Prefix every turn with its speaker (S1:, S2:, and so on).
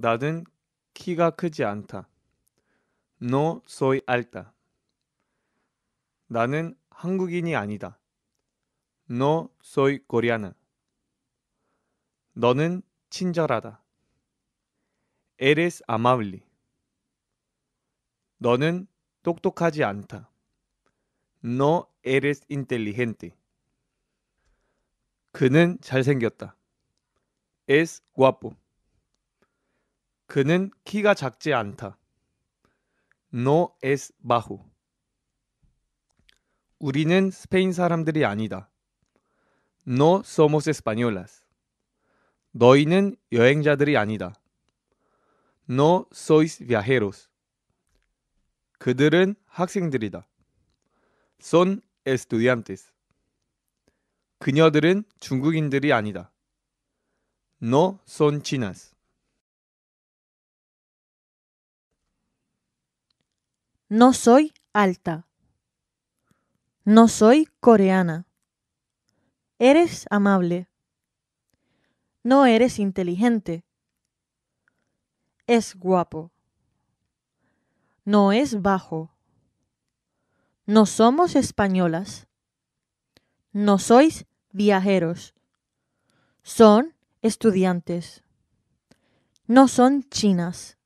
S1: 나는 키가 크지 않다. No soy alta. 나는 한국인이 아니다. No soy coreana. 너는 친절하다. Eres amable. 너는 똑똑하지 않다. No eres inteligente. 그는 잘생겼다. Es guapo. 그는 키가 작지 않다. No es bajo. 우리는 스페인 사람들이 아니다. No somos españolas. 너희는 여행자들이 아니다. No sois viajeros. 그들은 학생들이다. Son estudiantes. 그녀들은 중국인들이 아니다. No son chinas.
S2: No soy alta. No soy coreana. Eres amable. No eres inteligente. Es guapo. No es bajo. No somos españolas. No sois viajeros. Son estudiantes. No son chinas.